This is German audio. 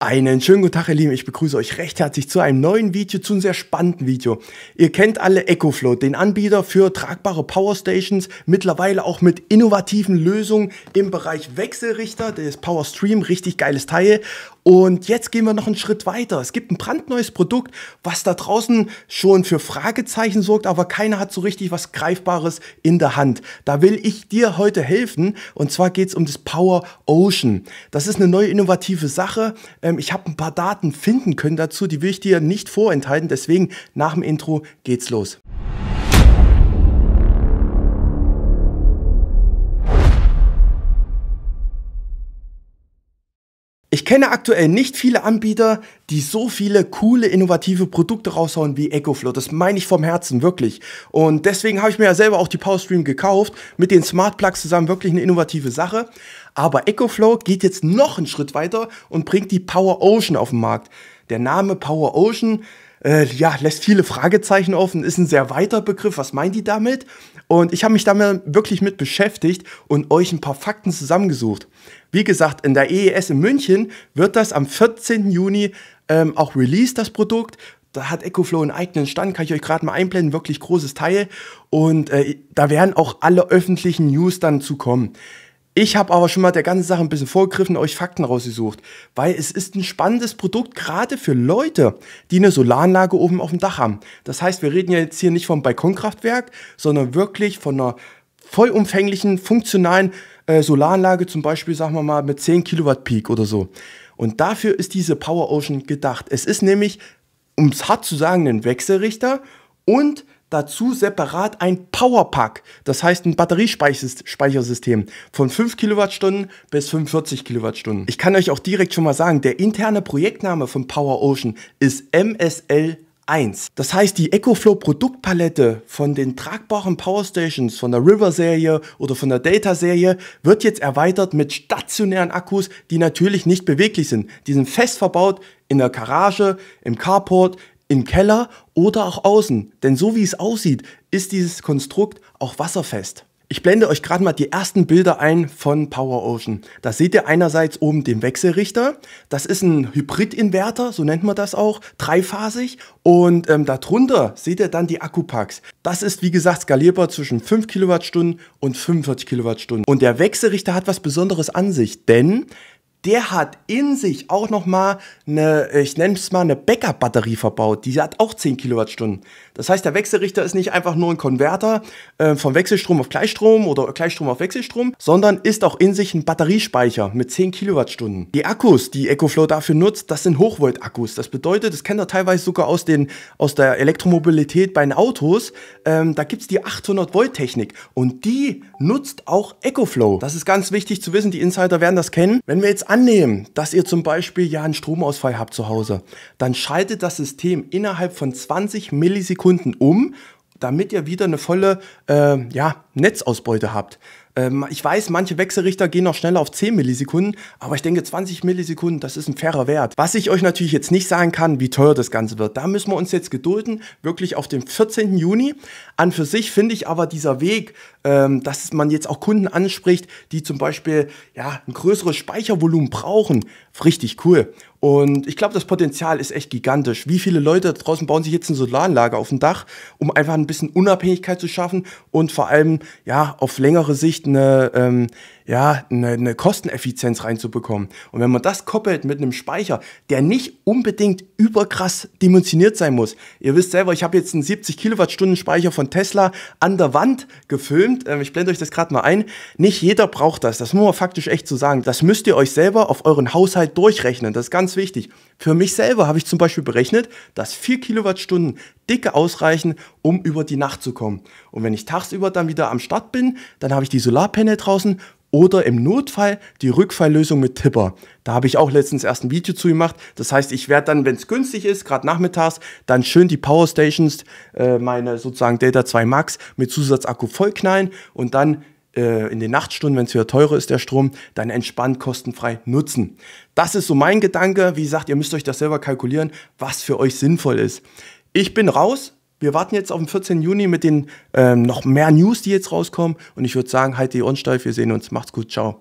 Einen schönen guten Tag, ihr Lieben. Ich begrüße euch recht herzlich zu einem neuen Video, zu einem sehr spannenden Video. Ihr kennt alle EcoFlow, den Anbieter für tragbare Powerstations, mittlerweile auch mit innovativen Lösungen im Bereich Wechselrichter, das PowerStream, richtig geiles Teil. Und jetzt gehen wir noch einen Schritt weiter. Es gibt ein brandneues Produkt, was da draußen schon für Fragezeichen sorgt, aber keiner hat so richtig was Greifbares in der Hand. Da will ich dir heute helfen. Und zwar geht es um das Power Ocean. Das ist eine neue innovative Sache. Ähm, ich habe ein paar Daten finden können dazu, die will ich dir nicht vorenthalten. Deswegen nach dem Intro geht's los. Ich kenne aktuell nicht viele Anbieter, die so viele coole, innovative Produkte raushauen wie EcoFlow. Das meine ich vom Herzen, wirklich. Und deswegen habe ich mir ja selber auch die PowerStream gekauft. Mit den Smart Plugs zusammen wirklich eine innovative Sache. Aber EcoFlow geht jetzt noch einen Schritt weiter und bringt die Power Ocean auf den Markt. Der Name Power Ocean äh, ja, lässt viele Fragezeichen offen, ist ein sehr weiter Begriff, was meint die damit? Und ich habe mich damit wirklich mit beschäftigt und euch ein paar Fakten zusammengesucht. Wie gesagt, in der EES in München wird das am 14. Juni ähm, auch released, das Produkt. Da hat EcoFlow einen eigenen Stand, kann ich euch gerade mal einblenden, wirklich großes Teil. Und äh, da werden auch alle öffentlichen News dann zukommen. kommen. Ich habe aber schon mal der ganzen Sache ein bisschen vorgegriffen, euch Fakten rausgesucht, weil es ist ein spannendes Produkt, gerade für Leute, die eine Solaranlage oben auf dem Dach haben. Das heißt, wir reden ja jetzt hier nicht vom Balkonkraftwerk, sondern wirklich von einer vollumfänglichen, funktionalen äh, Solaranlage, zum Beispiel, sagen wir mal, mit 10 Kilowatt Peak oder so. Und dafür ist diese Power Ocean gedacht. Es ist nämlich, um es hart zu sagen, ein Wechselrichter und dazu separat ein Powerpack, das heißt ein Batteriespeichersystem von 5 Kilowattstunden bis 45 Kilowattstunden. Ich kann euch auch direkt schon mal sagen, der interne Projektname von Power Ocean ist MSL 1. Das heißt, die EcoFlow Produktpalette von den tragbaren Powerstations von der River Serie oder von der Delta Serie wird jetzt erweitert mit stationären Akkus, die natürlich nicht beweglich sind. Die sind fest verbaut in der Garage, im Carport, im Keller oder auch außen. Denn so wie es aussieht, ist dieses Konstrukt auch wasserfest. Ich blende euch gerade mal die ersten Bilder ein von Power Ocean. Da seht ihr einerseits oben den Wechselrichter. Das ist ein Hybridinverter, so nennt man das auch, dreiphasig. Und ähm, darunter seht ihr dann die Akkupacks. Das ist wie gesagt skalierbar zwischen 5 Kilowattstunden und 45 Kilowattstunden. Und der Wechselrichter hat was Besonderes an sich, denn der hat in sich auch noch mal eine, ich nenne es mal eine Backup-Batterie verbaut. Die hat auch 10 Kilowattstunden. Das heißt, der Wechselrichter ist nicht einfach nur ein Konverter äh, von Wechselstrom auf Gleichstrom oder Gleichstrom auf Wechselstrom, sondern ist auch in sich ein Batteriespeicher mit 10 Kilowattstunden. Die Akkus, die EcoFlow dafür nutzt, das sind Hochvolt-Akkus. Das bedeutet, das kennt ihr teilweise sogar aus, den, aus der Elektromobilität bei den Autos. Ähm, da gibt es die 800-Volt-Technik und die nutzt auch EcoFlow. Das ist ganz wichtig zu wissen, die Insider werden das kennen. Wenn wir jetzt annehmen, dass ihr zum Beispiel ja einen Stromausfall habt zu Hause, dann schaltet das System innerhalb von 20 Millisekunden Sekunden um, damit ihr wieder eine volle äh, ja, Netzausbeute habt. Ähm, ich weiß, manche Wechselrichter gehen noch schneller auf 10 Millisekunden, aber ich denke 20 Millisekunden, das ist ein fairer Wert. Was ich euch natürlich jetzt nicht sagen kann, wie teuer das Ganze wird. Da müssen wir uns jetzt gedulden, wirklich auf den 14. Juni. An für sich finde ich aber dieser Weg, ähm, dass man jetzt auch Kunden anspricht, die zum Beispiel ja, ein größeres Speichervolumen brauchen, richtig cool. Und ich glaube, das Potenzial ist echt gigantisch. Wie viele Leute da draußen bauen sich jetzt eine Solaranlage auf dem Dach, um einfach ein bisschen Unabhängigkeit zu schaffen und vor allem ja auf längere Sicht eine ähm, ja, eine, eine Kosteneffizienz reinzubekommen. Und wenn man das koppelt mit einem Speicher, der nicht unbedingt überkrass dimensioniert sein muss. Ihr wisst selber, ich habe jetzt einen 70 Kilowattstunden Speicher von Tesla an der Wand gefilmt. Ähm, ich blende euch das gerade mal ein. Nicht jeder braucht das. Das muss man faktisch echt so sagen. Das müsst ihr euch selber auf euren Haushalt durchrechnen. Das ist ganz wichtig. Für mich selber habe ich zum Beispiel berechnet, dass 4 Kilowattstunden dicke ausreichen, um über die Nacht zu kommen. Und wenn ich tagsüber dann wieder am Start bin, dann habe ich die Solarpanel draußen oder im Notfall die Rückfalllösung mit Tipper. Da habe ich auch letztens erst ein Video zu gemacht. Das heißt, ich werde dann, wenn es günstig ist, gerade nachmittags, dann schön die Power Stations, äh, meine sozusagen Delta 2 Max mit Zusatzakku vollknallen und dann äh, in den Nachtstunden, wenn es wieder teurer ist, der Strom, dann entspannt kostenfrei nutzen. Das ist so mein Gedanke. Wie gesagt, ihr müsst euch das selber kalkulieren, was für euch sinnvoll ist. Ich bin raus wir warten jetzt auf den 14. Juni mit den ähm, noch mehr News, die jetzt rauskommen. Und ich würde sagen, halt die Ohren steif. Wir sehen uns. Macht's gut. Ciao.